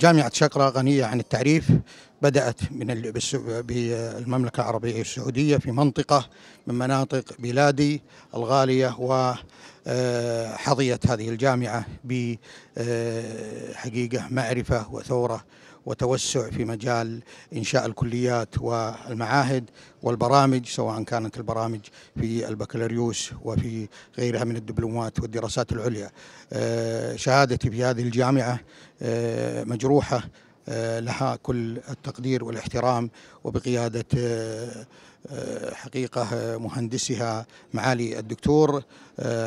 جامعة شقرة غنية عن التعريف بدأت من بالمملكة العربية السعودية في منطقة من مناطق بلادي الغالية وحظيت آه، هذه الجامعة بحقيقة آه، معرفة وثورة وتوسع في مجال إنشاء الكليات والمعاهد والبرامج سواء كانت البرامج في البكالوريوس وفي غيرها من الدبلومات والدراسات العليا آه، شهادتي في هذه الجامعة آه، مجروحة آه، لها كل التقدير والاحترام وبقيادة آه، آه، حقيقة مهندسها معالي الدكتور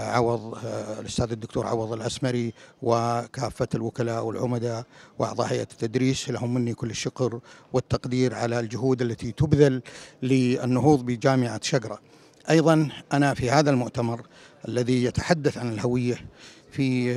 عوض الأستاذ الدكتور عوض الأسمري وكافة الوكلاء والعمداء وأعضاء هيئة التدريس لهم مني كل الشكر والتقدير على الجهود التي تبذل للنهوض بجامعة شقرة أيضا أنا في هذا المؤتمر الذي يتحدث عن الهوية في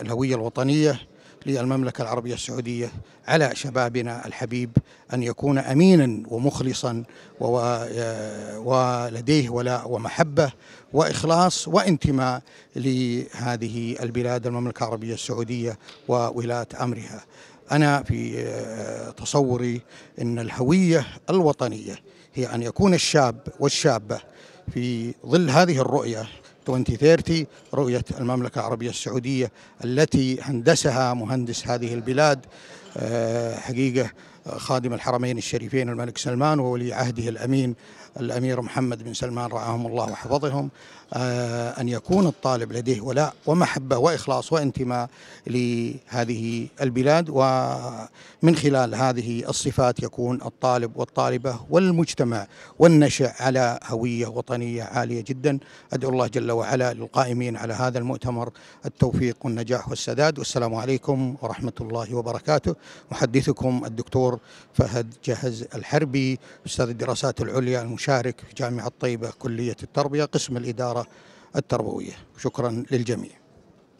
الهوية الوطنية للمملكة العربية السعودية على شبابنا الحبيب أن يكون أمينا ومخلصا آه، ولديه ولاء ومحبة وإخلاص وانتماء لهذه البلاد المملكة العربية السعودية وولاة أمرها أنا في آه، تصوري أن الهوية الوطنية هي أن يكون الشاب والشابة في ظل هذه الرؤية 2030 رؤية المملكة العربية السعودية التي هندسها مهندس هذه البلاد آه، حقيقة آه، خادم الحرمين الشريفين الملك سلمان وولي عهده الأمين الأمير محمد بن سلمان رعاهم الله وحفظهم آه، أن يكون الطالب لديه ولاء ومحبة وإخلاص وانتماء لهذه البلاد ومن خلال هذه الصفات يكون الطالب والطالبة والمجتمع والنشأ على هوية وطنية عالية جدا أدعو الله جل وعلا للقائمين على هذا المؤتمر التوفيق والنجاح والسداد والسلام عليكم ورحمة الله وبركاته محدثكم الدكتور فهد جهز الحربي أستاذ الدراسات العليا المشارك في جامعة طيبة كلية التربية قسم الإدارة التربوية شكرا للجميع